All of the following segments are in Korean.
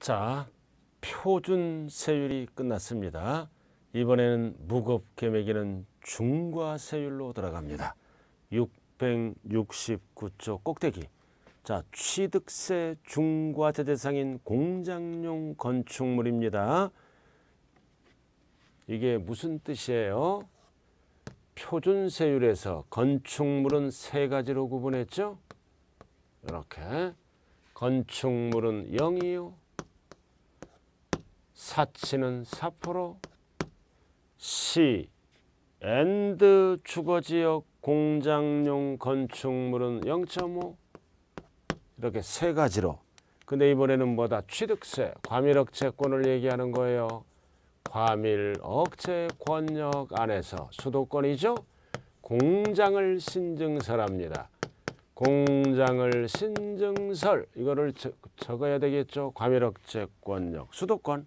자, 표준 세율이 끝났습니다. 이번에는 무겁게 매기는 중과 세율로 들어갑니다. 669조 꼭대기. 자, 취득세 중과세 대상인 공장용 건축물입니다. 이게 무슨 뜻이에요? 표준세율에서 건축물은 세 가지로 구분했죠? 이렇게 건축물은 0이요. 사치는 4%, 시, 앤드 주거지역 공장용 건축물은 0.5 이렇게 세 가지로 근데 이번에는 뭐다 취득세, 과밀억제권을 얘기하는 거예요. 과밀억제권역 안에서 수도권이죠. 공장을 신증설합니다. 공장을 신증설 이거를 적어야 되겠죠. 과밀억제권역 수도권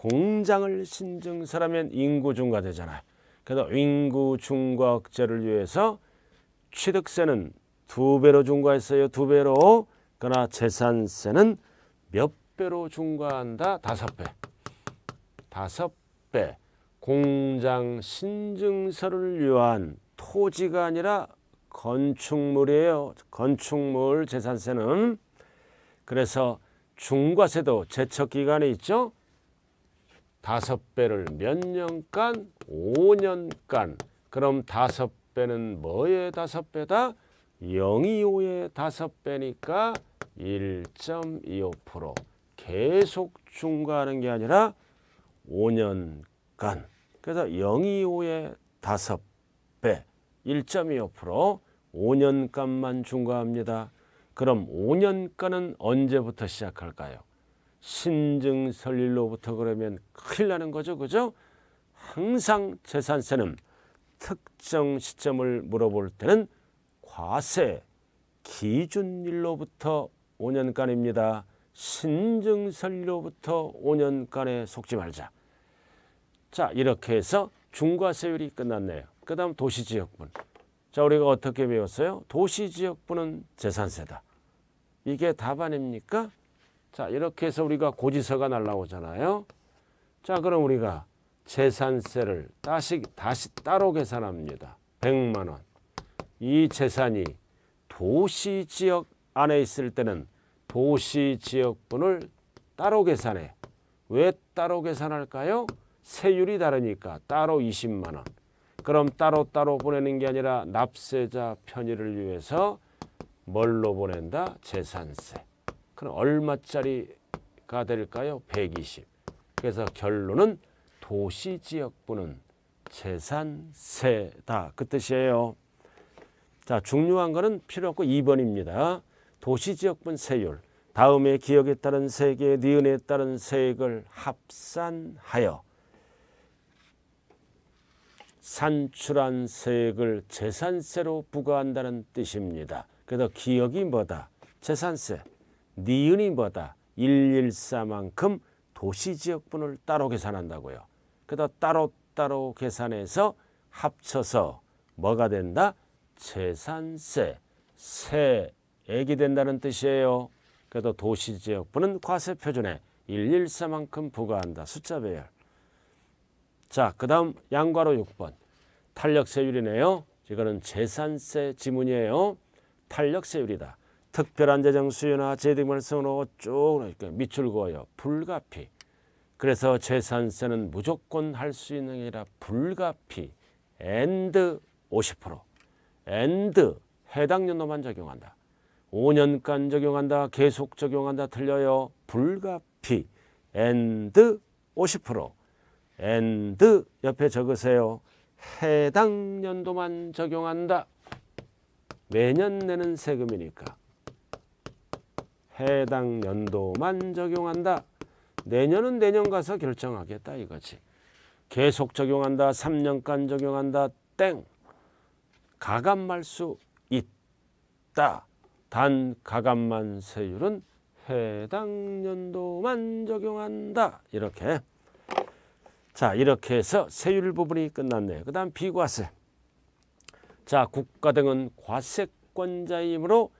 공장을 신증서라면 인구 중과되잖아요. 그래서 인구 중과 억제를 위해서 취득세는 두 배로 중과했어요. 두 배로. 그러나 재산세는 몇 배로 중과한다? 다섯 배. 다섯 배. 공장 신증서를 위한 토지가 아니라 건축물이에요. 건축물 재산세는. 그래서 중과세도 제척기간에 있죠. 다섯 배를 몇 년간? 5년간. 그럼 다섯 배는 뭐의 다섯 배다? 025의 다섯 배니까 1.25% 계속 중과하는 게 아니라 5년간. 그래서 025의 다섯 배1.25% 5년간만 중과합니다. 그럼 5년간은 언제부터 시작할까요? 신증설일로부터 그러면 큰일 나는 거죠. 그죠? 항상 재산세는 특정 시점을 물어볼 때는 과세 기준일로부터 5년간입니다. 신증설로부터 5년간에 속지 말자. 자 이렇게 해서 중과세율이 끝났네요. 그 다음 도시지역분. 자 우리가 어떻게 배웠어요? 도시지역분은 재산세다. 이게 답 아닙니까? 자 이렇게 해서 우리가 고지서가 날라오잖아요. 자 그럼 우리가 재산세를 다시, 다시 따로 계산합니다. 100만 원. 이 재산이 도시 지역 안에 있을 때는 도시 지역분을 따로 계산해. 왜 따로 계산할까요? 세율이 다르니까 따로 20만 원. 그럼 따로따로 보내는 게 아니라 납세자 편의를 위해서 뭘로 보낸다? 재산세. 그럼 얼마짜리가 될까요? 120. 그래서 결론은 도시지역부는 재산세다. 그 뜻이에요. 자, 중요한 거는 필요 없고 2번입니다. 도시지역분 세율. 다음에 기억에 따른 세계, 니은에 따른 세액을 합산하여 산출한 세액을 재산세로 부과한다는 뜻입니다. 그래서 기억이 뭐다? 재산세. 니은이 보다 114만큼 도시지역분을 따로 계산한다고요. 그다 따로따로 계산해서 합쳐서 뭐가 된다? 재산세, 세액이 된다는 뜻이에요. 그래도 도시지역분은 과세표준에 114만큼 부과한다. 숫자 배열. 자, 그 다음 양괄호 6번. 탄력세율이네요. 이거는 재산세 지문이에요. 탄력세율이다. 특별한 재정 수요나 재등 발생으로 쭉 밑줄 그어요. 불가피. 그래서 재산세는 무조건 할 수 있는 게 아니라 불가피 앤드 50% 앤드 해당 연도만 적용한다. 5년간 적용한다. 계속 적용한다. 틀려요. 불가피 앤드 50% 앤드 옆에 적으세요. 해당 연도만 적용한다. 매년 내는 세금이니까. 해당 연도만 적용한다. 내년은 내년 가서 결정하겠다 이거지. 계속 적용한다. 3년간 적용한다. 땡. 가감할 수 있다. 단 가감만 세율은 해당 연도만 적용한다. 이렇게. 자 이렇게 해서 세율 부분이 끝났네요. 그 다음 비과세. 자 국가 등은 과세권자이므로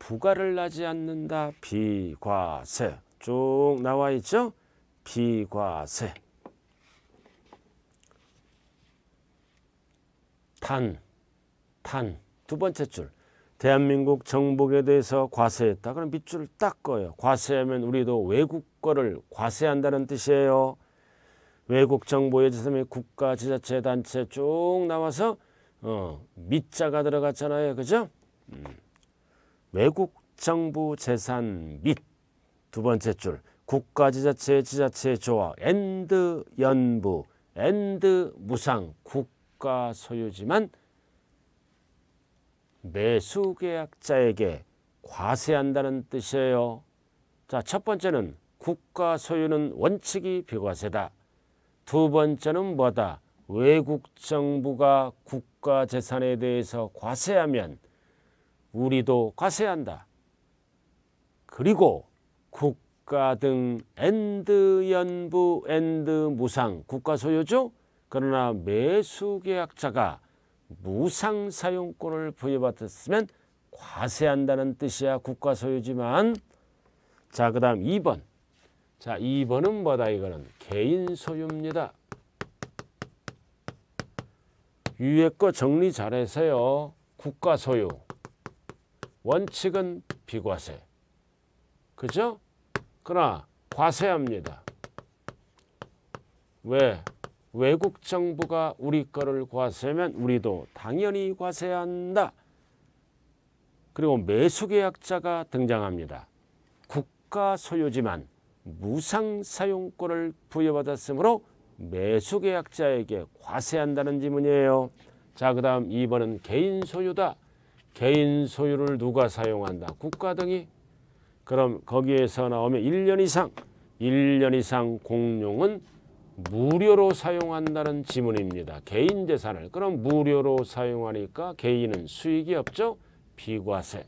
부과를 나지 않는다. 비과세. 쭉 나와 있죠? 비과세. 탄, 탄. 두 번째 줄. 대한민국 정복에 대해서 과세했다. 그럼 밑줄을 딱 꺼요. 과세하면 우리도 외국 거를 과세한다는 뜻이에요. 외국 정부의 지점에 국가, 지자체, 단체 쭉 나와서 어, 밑자가 들어갔잖아요. 그죠? 음. 외국 정부 재산 및 두 번째 줄 국가지자체 지자체 조합 엔드 연부 엔드 무상 국가 소유지만 매수 계약자에게 과세한다는 뜻이에요. 자, 첫 번째는 국가 소유는 원칙이 비과세다. 두 번째는 뭐다? 외국 정부가 국가 재산에 대해서 과세하면 우리도 과세한다. 그리고 국가 등 엔드 연부 엔드 무상 국가 소유주 그러나 매수 계약자가 무상 사용권을 부여받았으면 과세한다는 뜻이야 국가 소유지만 자 그다음 2번 자 2번은 뭐다 이거는 개인 소유입니다 유예거 정리 잘해서요 국가 소유 원칙은 비과세. 그죠? 그러나 과세합니다. 왜? 외국 정부가 우리 거를 과세면 우리도 당연히 과세한다. 그리고 매수계약자가 등장합니다. 국가 소유지만 무상 사용권을 부여받았으므로 매수계약자에게 과세한다는 지문이에요. 자, 그 다음 2번은 개인 소유다. 개인 소유를 누가 사용한다? 국가 등이 그럼 거기에서 나오면 1년 이상 1년 이상 공룡은 무료로 사용한다는 지문입니다. 개인 재산을 그럼 무료로 사용하니까 개인은 수익이 없죠. 비과세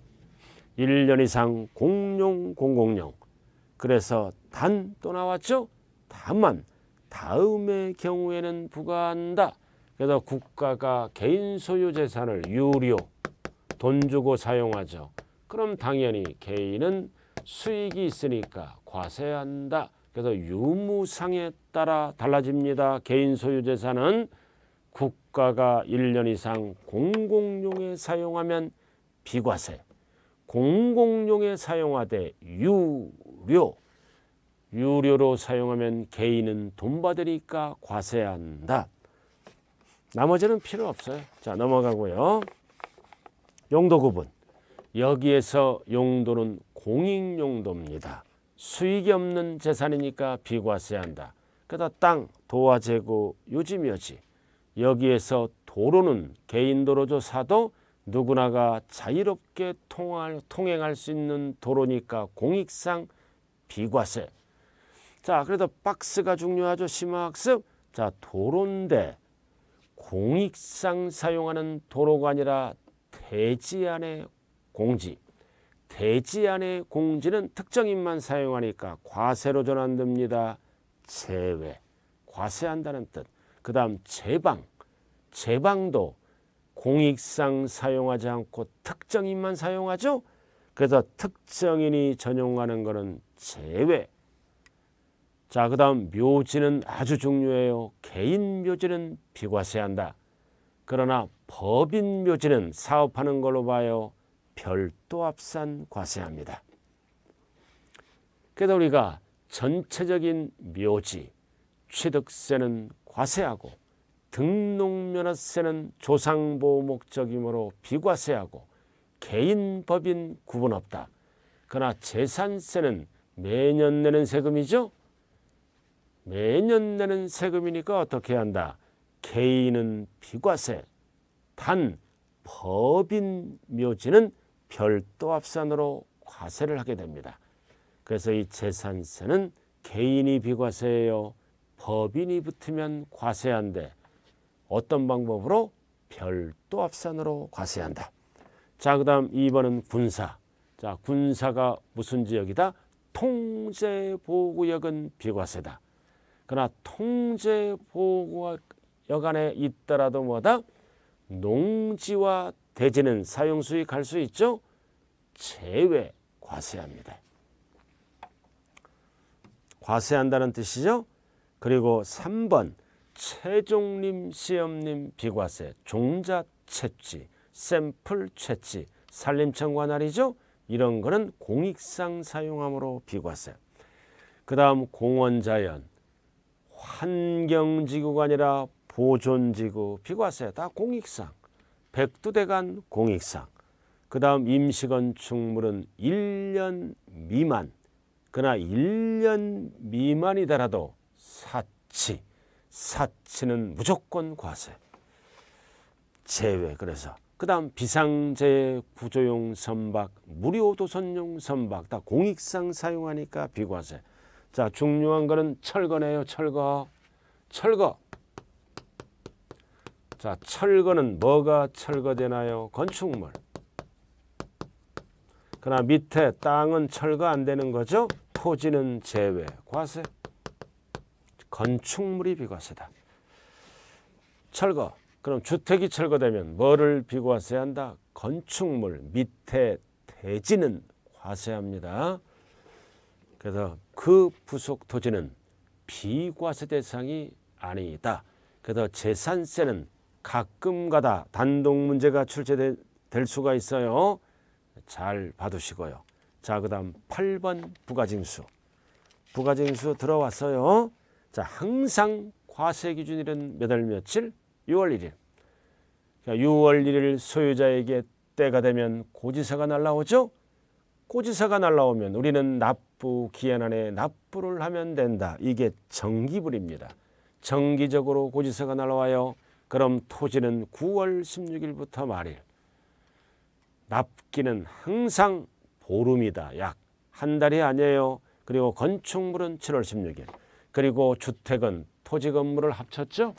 1년 이상 공룡 공공룡 그래서 단 또 나왔죠. 다만 다음의 경우에는 부과한다. 그래서 국가가 개인 소유 재산을 유료 돈 주고 사용하죠. 그럼 당연히 개인은 수익이 있으니까 과세한다. 그래서 유무상에 따라 달라집니다. 개인 소유재산은 국가가 1년 이상 공공용에 사용하면 비과세, 공공용에 사용하되 유료, 유료로 사용하면 개인은 돈 받으니까 과세한다. 나머지는 필요 없어요. 자 넘어가고요. 용도 구분. 여기에서 용도는 공익 용도입니다. 수익이 없는 재산이니까 비과세 한다. 그다 땅, 도와 재고, 유지묘지. 여기에서 도로는 개인 도로조 사도 누구나가 자유롭게 통할, 통행할 수 있는 도로니까 공익상 비과세. 자, 그래도 박스가 중요하죠. 심화학습. 자, 도로인데 공익상 사용하는 도로가 아니라 대지안의 공지. 대지안의 공지는 특정인만 사용하니까 과세로 전환됩니다. 제외. 과세한다는 뜻. 그 다음 제방. 제방도 공익상 사용하지 않고 특정인만 사용하죠. 그래서 특정인이 전용하는 것은 제외. 자, 그 다음 묘지는 아주 중요해요. 개인 묘지는 비과세한다. 그러나 법인 묘지는 사업하는 걸로 봐요. 별도 합산 과세합니다. 그래서 우리가 전체적인 묘지, 취득세는 과세하고 등록면허세는 조상보호 목적이므로 비과세하고 개인 법인 구분 없다. 그러나 재산세는 매년 내는 세금이죠. 매년 내는 세금이니까 어떻게 한다. 개인은 비과세, 단 법인 묘지는 별도 합산으로 과세를 하게 됩니다. 그래서 이 재산세는 개인이 비과세예요. 법인이 붙으면 과세한데 어떤 방법으로 별도 합산으로 과세한다. 자, 그다음 2번은 군사. 자, 군사가 무슨 지역이다? 통제 보호구역은 비과세다. 그러나 통제 보호구역 안에 있더라도 뭐다? 농지와 대지는 사용수익 갈수 있죠? 제외 과세합니다. 과세한다는 뜻이죠. 그리고 3번 최종림, 시험림, 비과세, 종자 채취, 샘플 채취, 산림청 관할이죠. 이런 거는 공익상 사용함으로 비과세. 그 다음 공원자연, 환경지구가 아니라 보존지구 피과세다 공익상, 백두대간 공익상, 그 다음 임시건축물은 1년 미만, 그러나 1년 미만이더라도 사치, 사치는 무조건 과세, 제외 그래서 그 다음 비상재 구조용 선박, 무료 도선용 선박 다 공익상 사용하니까 비과세 자 중요한 거는 철거네요 철거 철거 자, 철거는 뭐가 철거되나요? 건축물. 그러나 밑에 땅은 철거 안 되는 거죠? 토지는 제외, 과세. 건축물이 비과세다. 철거. 그럼 주택이 철거되면 뭐를 비과세한다? 건축물 밑에 대지는 과세합니다. 그래서 그 부속 토지는 비과세 대상이 아니다. 그래서 재산세는 가끔가다 단독 문제가 출제될 수가 있어요. 잘 봐두시고요. 자, 그 다음 8번 부가징수. 부가징수 들어왔어요. 자, 항상 과세 기준일은 몇월 며칠? 6월 1일. 6월 1일 소유자에게 때가 되면 고지서가 날라오죠. 고지서가 날라오면 우리는 납부 기한 안에 납부를 하면 된다. 이게 정기불입니다. 정기적으로 고지서가 날라와요. 그럼 토지는 9월 16일부터 말일 납기는 항상 보름이다. 약 한 달이 아니에요. 그리고 건축물은 7월 16일. 그리고 주택은 토지 건물을 합쳤죠.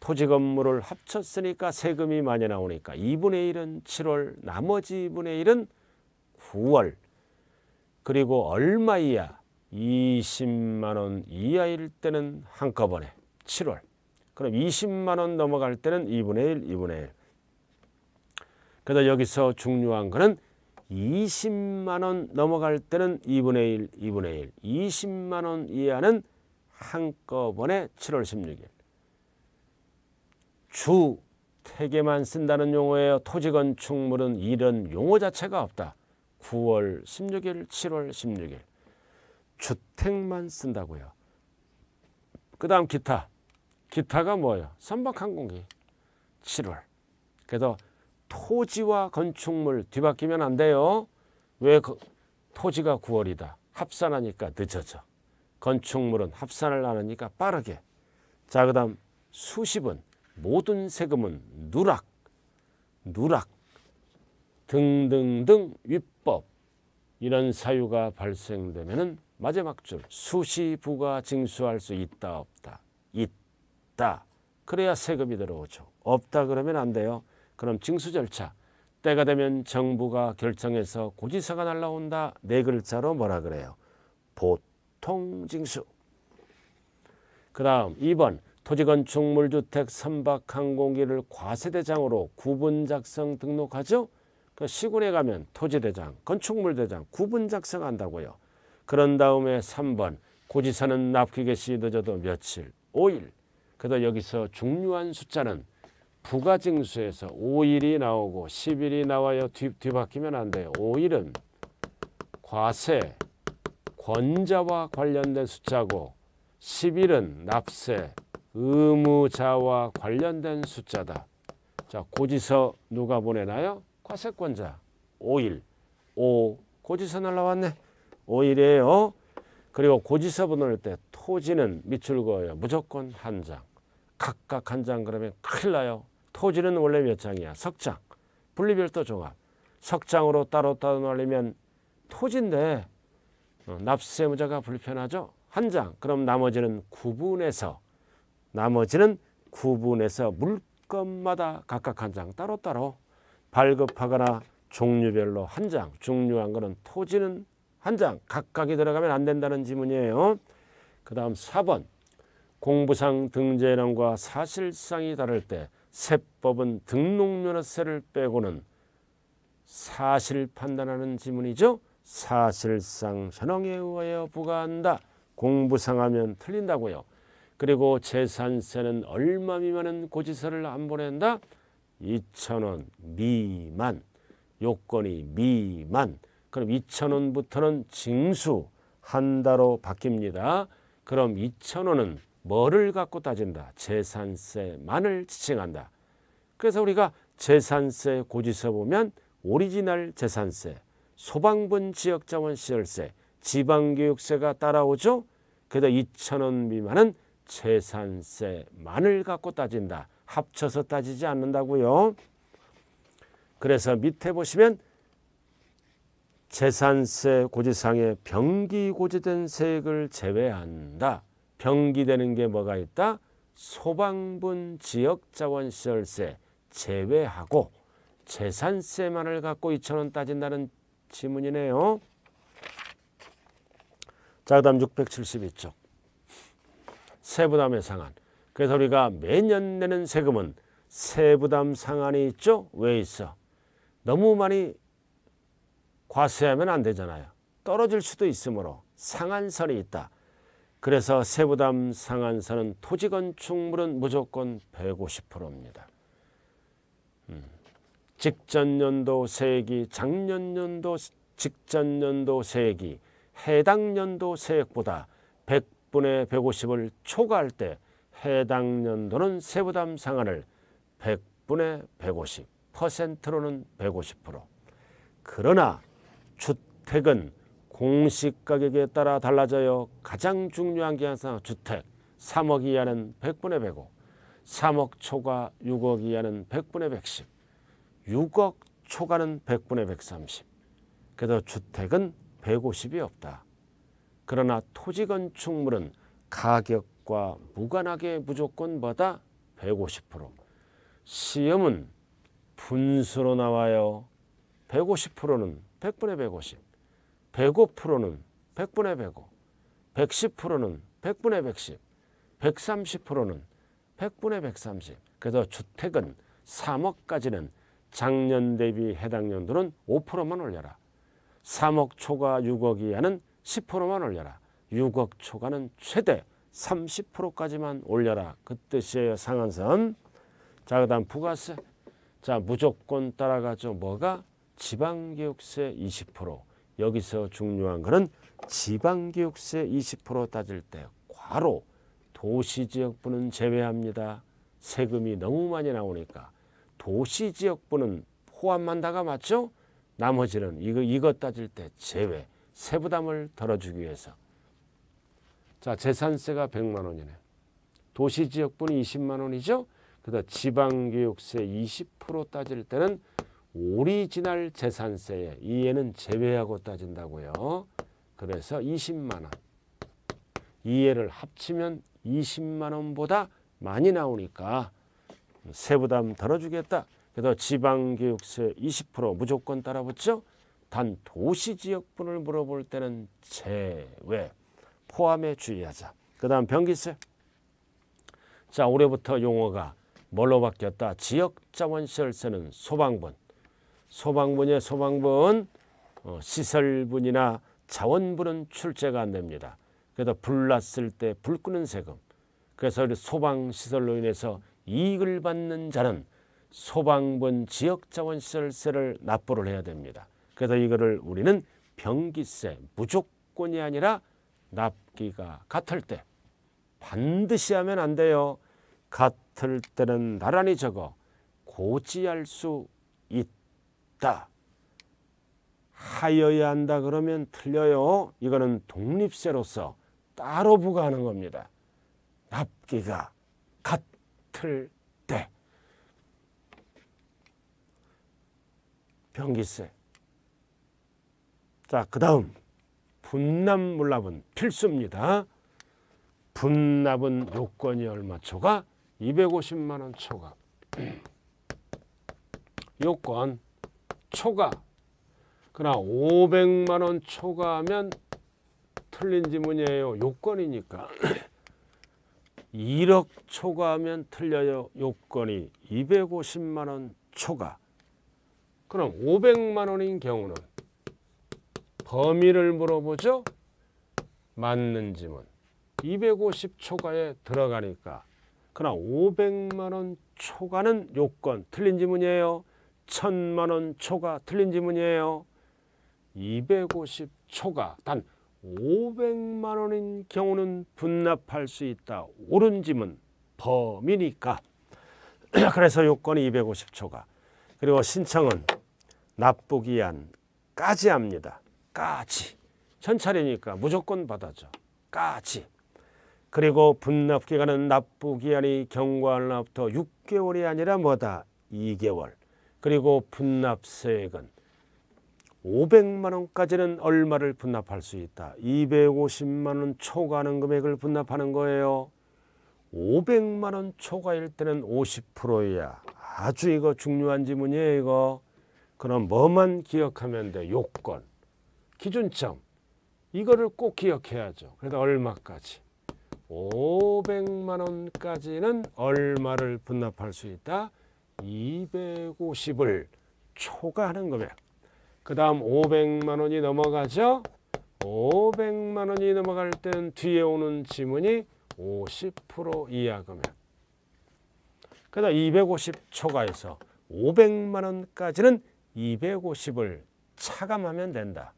토지 건물을 합쳤으니까 세금이 많이 나오니까 2분의 1은 7월 나머지 2분의 1은 9월 그리고 얼마 이하 20만원 이하일 때는 한꺼번에 7월 그럼 20만 원 넘어갈 때는 2분의 1, 2분의 1. 그래서 여기서 중요한 거는 20만 원 넘어갈 때는 2분의 1, 2분의 1. 20만 원 이하는 한꺼번에 7월 16일. 주 태계만 쓴다는 용어예요. 토지 건축물은 이런 용어 자체가 없다. 9월 16일, 7월 16일. 주택만 쓴다고요. 그 다음 기타. 기타가 뭐예요? 선박항공기. 7월. 그래서 토지와 건축물 뒤바뀌면 안 돼요. 왜 그, 토지가 9월이다. 합산하니까 늦어져. 건축물은 합산을 안 하니까 빠르게. 자, 그 다음 수십은 모든 세금은 누락, 누락 등등등 위법 이런 사유가 발생되면 마지막 줄 수시 부가 징수할 수 있다 없다. 있다. 있다. 그래야 세금이 들어오죠. 없다 그러면 안 돼요. 그럼 징수 절차. 때가 되면 정부가 결정해서 고지서가 날라온다. 네 글자로 뭐라 그래요. 보통 징수. 그 다음 2번 토지건축물주택 선박항공기를 과세대장으로 구분작성 등록하죠. 그 시골에 가면 토지대장, 건축물대장 구분작성한다고요. 그런 다음에 3번 고지서는 납기개시 늦어도 며칠, 5일 그래서 여기서 중요한 숫자는 부가징수에서 5일이 나오고 10일이 나와요. 뒤, 뒤바뀌면 안 돼요. 5일은 과세, 권자와 관련된 숫자고 10일은 납세, 의무자와 관련된 숫자다. 자, 고지서 누가 보내나요? 과세권자. 5일. 5. 고지서 날라왔네. 5일이에요. 그리고 고지서 보낼 때 토지는 밑줄 그어요. 무조건 한 장. 각각 한 장 그러면 큰일 나요. 토지는 원래 몇 장이야? 석장. 분리별도 종합. 석장으로 따로 따로 나누면 토지인데 어, 납세 무자가 불편하죠. 한 장. 그럼 나머지는 구분해서 나머지는 구분해서 물건마다 각각 한 장 따로따로 발급하거나 종류별로 한 장. 중요한 거는 토지는 한 장. 각각이 들어가면 안 된다는 지문이에요. 그 다음 4번. 공부상 등재란과 사실상이 다를 때 세법은 등록면허세를 빼고는 사실 판단하는 지문이죠. 사실상 현황에 의하여 부과한다. 공부상하면 틀린다고요. 그리고 재산세는 얼마 미만은 고지서를 안 보낸다. 2천원 미만. 요건이 미만. 그럼 2천원부터는 징수 한 다로 바뀝니다. 그럼 2천원은 뭐를 갖고 따진다. 재산세만을 지칭한다. 그래서 우리가 재산세 고지서 보면 오리지널 재산세, 소방분 지역자원 시설세, 지방교육세가 따라오죠. 그래서 2천원 미만은 재산세만을 갖고 따진다. 합쳐서 따지지 않는다고요. 그래서 밑에 보시면 재산세 고지상에 병기 고지된 세액을 제외한다. 병기되는 게 뭐가 있다? 소방분 지역자원시설세 제외하고 재산세만을 갖고 2천원 따진다는 지문이네요. 자, 그 다음 672쪽. 세부담의 상한. 그래서 우리가 매년 내는 세금은 세부담 상한이 있죠? 왜 있어? 너무 많이 과세하면 안 되잖아요. 떨어질 수도 있으므로 상한선이 있다. 그래서 세부담 상한선은 토지 건축물은 무조건 150%입니다. 음. 직전 연도 세액이 작년 연도 직전 연도 세액이 해당 연도 세액보다 100분의 150을 초과할 때 해당 연도는 세부담 상한을 100분의 150, 퍼센트로는 150%. 그러나 주택은 공식 가격에 따라 달라져요. 가장 중요한 게 항상 주택 3억 이하는 100분의 105, 3억 초과 6억 이하는 100분의 110, 6억 초과는 100분의 130. 그래서 주택은 150이 없다. 그러나 토지 건축물은 가격과 무관하게 무조건 받아 150%. 시험은 분수로 나와요. 150%는 100분의 150. 105%는 100분의 105, 110%는 100분의 110, 130%는 100분의 130. 그래서 주택은 3억까지는 작년 대비 해당 연도는 5%만 올려라. 3억 초과 6억 이하는 10%만 올려라. 6억 초과는 최대 30%까지만 올려라. 그 뜻이에요. 상한선. 자, 그 다음 부가세. 자, 무조건 따라가죠. 뭐가? 지방교육세 20%. 여기서 중요한 것은 지방교육세 20% 따질 때 과로 도시지역분은 제외합니다. 세금이 너무 많이 나오니까 도시지역분은 포함한다가 맞죠? 나머지는 이거 이것 따질 때 제외 세부담을 덜어주기 위해서 자 재산세가 100만 원이네 도시지역분이 20만 원이죠 그다 지방교육세 20% 따질 때는 오리지널 재산세에 이 얘는 제외하고 따진다고요. 그래서 20만원. 이 얘를 합치면 20만원보다 많이 나오니까 세부담 덜어주겠다. 그래서 지방교육세 20% 무조건 따라붙죠. 단 도시지역분을 물어볼 때는 제외. 포함에 주의하자. 그 다음 변기세. 자 올해부터 용어가 뭘로 바뀌었다. 지역자원시설세는 소방분. 소방분의 소방분 어, 시설분이나 자원분은 출제가 안 됩니다. 그래서 불났을 때 불 끄는 세금 그래서 소방시설로 인해서 이익을 받는 자는 소방분 지역자원시설세를 납부를 해야 됩니다. 그래서 이거를 우리는 병기세 무조건이 아니라 납기가 같을 때 반드시 하면 안 돼요. 같을 때는 나란히 적어 고지할 수 없다. 하여야 한다 그러면 틀려요. 이거는 독립세로서 따로 부과하는 겁니다. 납기가 같을 때 변기세 자, 그 다음 분납 물납은 필수입니다. 분납은 요건이 얼마 초과? 250만 원 초과. 요건 초과 그러나 500만 원 초과하면 틀린 지문이에요. 요건이니까. 1억 초과하면 틀려요. 요건이 250만 원 초과. 그럼 500만 원인 경우는 범위를 물어보죠. 맞는 지문. 250 초과에 들어가니까. 그러나 500만 원 초과는 요건. 틀린 지문이에요. 천만 원 초과 틀린 지문이에요. 250 초과 단 500만 원인 경우는 분납할 수 있다. 옳은 지문 범이니까. 그래서 요건이 250 초과. 그리고 신청은 납부기한까지 합니다. 까지. 현찰이니까 무조건 받아줘. 까지. 그리고 분납기간은 납부기한이 경과할 날부터 6개월이 아니라 뭐다? 2개월. 그리고 분납세액은 500만 원까지는 얼마를 분납할 수 있다. 250만 원 초과하는 금액을 분납하는 거예요. 500만 원 초과일 때는 50%야. 아주 이거 중요한 지문이에요, 이거. 그럼 뭐만 기억하면 돼? 요건, 기준점. 이거를 꼭 기억해야죠. 그래서 얼마까지? 500만 원까지는 얼마를 분납할 수 있다. 250을 초과하는 금액 그 다음 500만 원이 넘어가죠 500만 원이 넘어갈 때는 뒤에 오는 지문이 50% 이하 금액 그 다음 250 초과해서 500만 원까지는 250을 차감하면 된다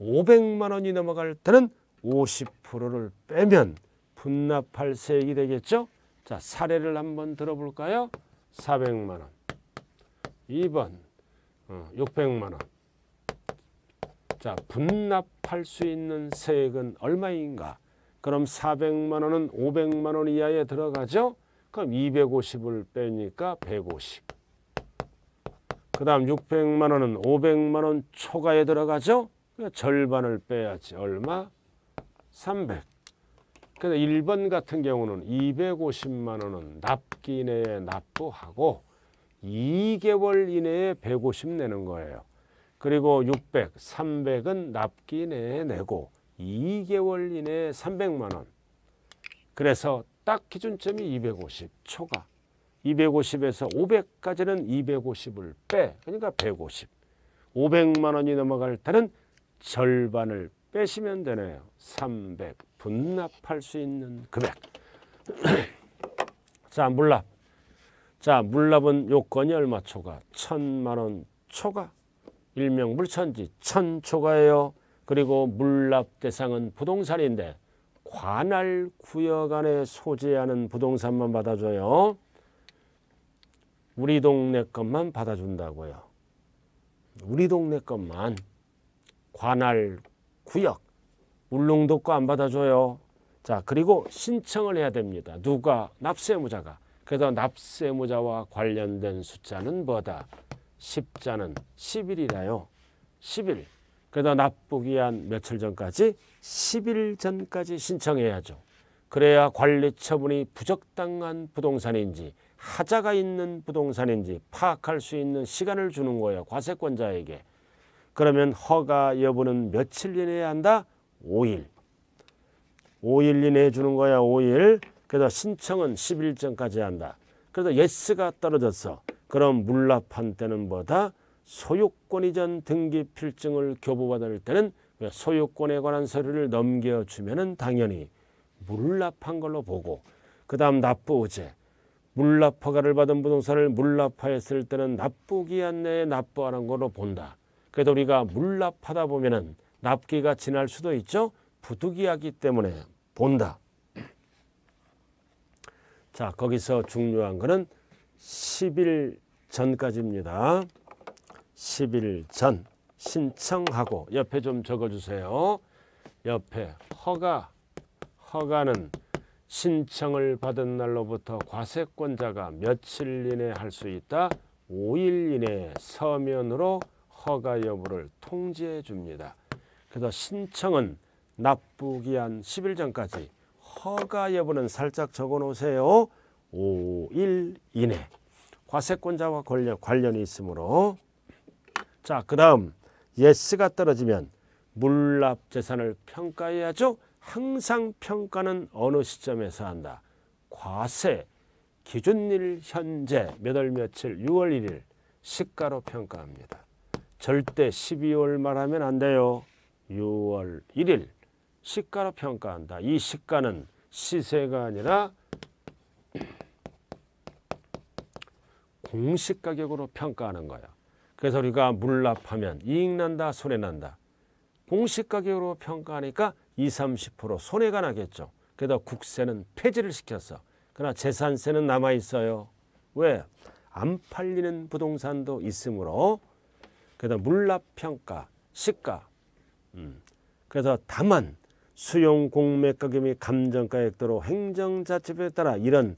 500만 원이 넘어갈 때는 50%를 빼면 분납할 세액이 되겠죠 자 사례를 한번 들어볼까요 400만 원. 2번 어, 600만 원. 자, 분납할 수 있는 세액은 얼마인가? 그럼 400만 원은 500만 원 이하에 들어가죠? 그럼 250을 빼니까 150. 그 다음 600만 원은 500만 원 초과에 들어가죠? 그러니까 절반을 빼야지. 얼마? 300. 그래서 1번 같은 경우는 250만 원은 납기 내에 납부하고 2개월 이내에 150 내는 거예요. 그리고 600, 300은 납기 내에 내고 2개월 이내에 300만 원. 그래서 딱 기준점이 250 초과. 250에서 500까지는 250을 빼. 그러니까 150. 500만 원이 넘어갈 때는 절반을 빼시면 되네요. 300. 분납할 수 있는 금액. 자, 물납. 자, 물납은 요건이 얼마 초과? 천만 원 초과. 일명 물천지 천 초과예요. 그리고 물납 대상은 부동산인데 관할 구역 안에 소재하는 부동산만 받아줘요. 우리 동네 것만 받아준다고요. 우리 동네 것만 관할 구역 울릉도 거 안 받아줘요. 자 그리고 신청을 해야 됩니다. 누가? 납세무자가. 그래서 납세무자와 관련된 숫자는 뭐다? 십자는 10일이라요. 10일. 그래서 납부기 한 며칠 전까지 10일 전까지 신청해야죠. 그래야 관리 처분이 부적당한 부동산인지 하자가 있는 부동산인지 파악할 수 있는 시간을 주는 거예요. 과세권자에게. 그러면 허가 여부는 며칠 이내에 한다? 5일. 5일 이내에 주는 거야 5일. 그래서 신청은 11정까지 한다. 그래서 예스가 떨어졌어. 그럼 물납한 때는 뭐다? 소유권 이전 등기 필증을 교부받을 때는 소유권에 관한 서류를 넘겨주면은 당연히 물납한 걸로 보고 그 다음 납부의제 물납허가를 받은 부동산을 물납하였을 때는 납부기한 내에 납부하는 걸로 본다. 그래서 우리가 물납하다 보면은 납기가 지날 수도 있죠. 부득이하기 때문에 본다. 자 거기서 중요한 것은 10일 전까지입니다. 10일 전 신청하고 옆에 좀 적어주세요. 옆에 허가 허가는 신청을 받은 날로부터 과세권자가 며칠 이내 할 수 있다. 5일 이내 서면으로 허가 여부를 통지해 줍니다. 그래서 신청은 납부기한 10일전까지 허가 여부는 살짝 적어놓으세요. 5일 이내 과세권자와 관련, 관련이 있으므로 자그 다음 예스가 떨어지면 물납재산을 평가해야죠. 항상 평가는 어느 시점에서 한다. 과세, 기준일 현재 몇 월 며칠 6월 1일 시가로 평가합니다. 절대 12월 말하면 안 돼요. 6월 1일 시가로 평가한다. 이 시가는 시세가 아니라 공시 가격으로 평가하는 거야. 그래서 우리가 물납하면 이익난다 손해난다. 공시가격으로 평가하니까 20, 30% 손해가 나겠죠. 그래 국세는 폐지를 시켰어. 그러나 재산세는 남아있어요. 왜? 안 팔리는 부동산도 있으므로 그래 물납평가, 시가 음. 그래서 다만 수용 공매가격 및 감정가액도로 행정자치부에 따라 이런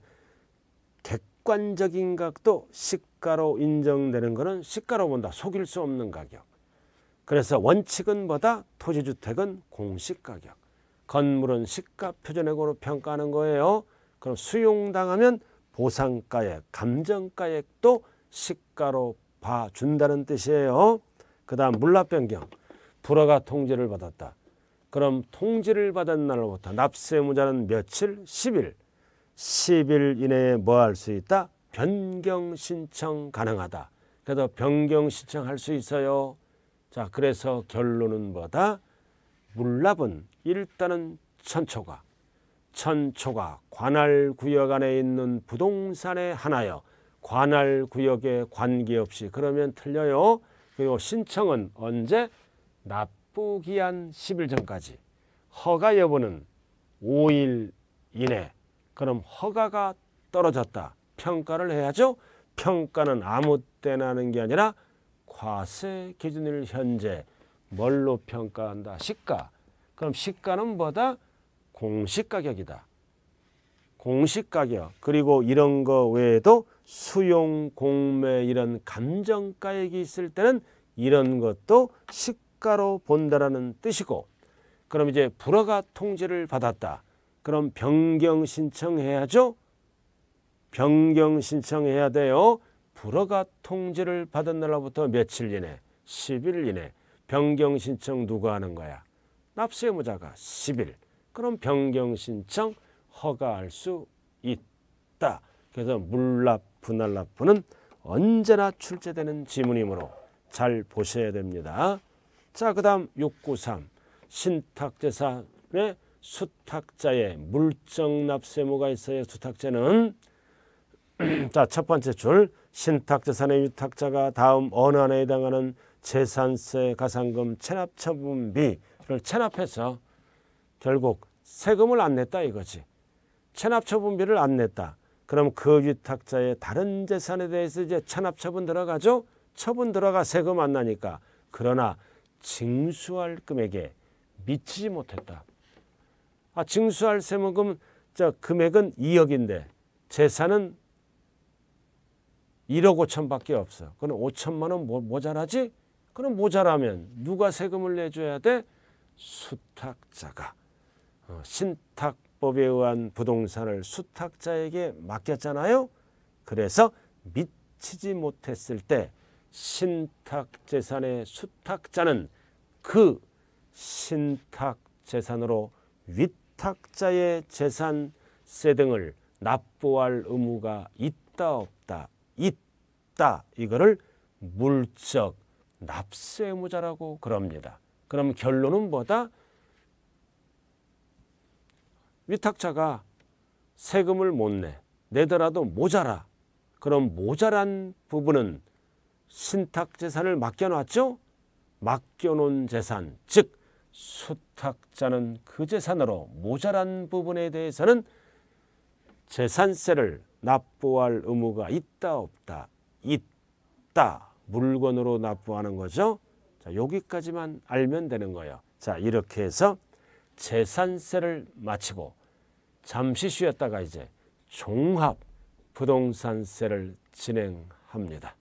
객관적인 각도 시가로 인정되는 것은 시가로 본다. 속일 수 없는 가격. 그래서 원칙은 뭐다? 토지주택은 공시가격. 건물은 시가표준액으로 평가하는 거예요. 그럼 수용당하면 보상가액, 감정가액도 시가로 봐준다는 뜻이에요. 그 다음 물납변경. 불화가 통지를 받았다. 그럼 통제를 받은 날로부터 납세무자는 며칠? 10일. 10일 이내에 뭐 할 수 있다? 변경 신청 가능하다. 그래서 변경 신청할 수 있어요. 자, 그래서 결론은 뭐다? 물납은 일단은 천초가 천초가 관할 구역 안에 있는 부동산의 하나여 관할 구역에 관계없이 그러면 틀려요. 그리고 신청은 언제? 납부기한 10일 전까지 허가 여부는 5일 이내 그럼 허가가 떨어졌다. 평가를 해야죠. 평가는 아무 때나 하는 게 아니라 과세 기준일 현재 뭘로 평가한다? 시가. 그럼 시가는 뭐다? 공시가격이다. 공시가격 그리고 이런 거 외에도 수용, 공매 이런 감정가액이 있을 때는 이런 것도 시가 국가로 본다라는 뜻이고 그럼 이제 불허가통지를 받았다. 그럼 변경 신청해야죠. 변경 신청해야 돼요. 불어가 통제를 받은 날로부터 며칠 이내, 10일 이내 변경 신청 누가 하는 거야? 납세무자가 10일. 그럼 변경 신청 허가할 수 있다. 그래서 물납, 분할납부는 언제나 출제되는 지문이므로 잘 보셔야 됩니다. 자, 그 다음 693. 신탁재산의 수탁자의 물적납세무가 있어요. 수탁자는 자, 첫 번째 줄 신탁재산의 유탁자가 다음 어느 하나에 해당하는 재산세, 가산금, 체납처분비를 체납해서 결국 세금을 안 냈다 이거지. 체납처분비를 안 냈다. 그럼 그 위탁자의 다른 재산에 대해서 이제 체납처분 들어가죠. 처분 들어가 세금 안 나니까. 그러나 징수할 금액에 미치지 못했다. 아, 징수할 세무금 자, 금액은 2억인데 재산은 1억 5천밖에 없어. 그럼 5천만 원 뭐, 모자라지? 그럼 모자라면 누가 세금을 내줘야 돼? 수탁자가. 어, 신탁법에 의한 부동산을 수탁자에게 맡겼잖아요. 그래서 미치지 못했을 때 신탁 재산의 수탁자는 그 신탁 재산으로 위탁자의 재산세 등을 납부할 의무가 있다 없다 있다 이거를 물적 납세 의무자라고 그럽니다. 그럼 결론은 뭐다? 위탁자가 세금을 못 내, 내더라도 모자라. 그럼 모자란 부분은 신탁 재산을 맡겨놨죠. 맡겨놓은 재산, 즉 수탁자는 그 재산으로 모자란 부분에 대해서는 재산세를 납부할 의무가 있다 없다 있다 물건으로 납부하는 거죠. 자, 여기까지만 알면 되는 거예요. 자, 이렇게 해서 재산세를 마치고 잠시 쉬었다가 이제 종합 부동산세를 진행합니다.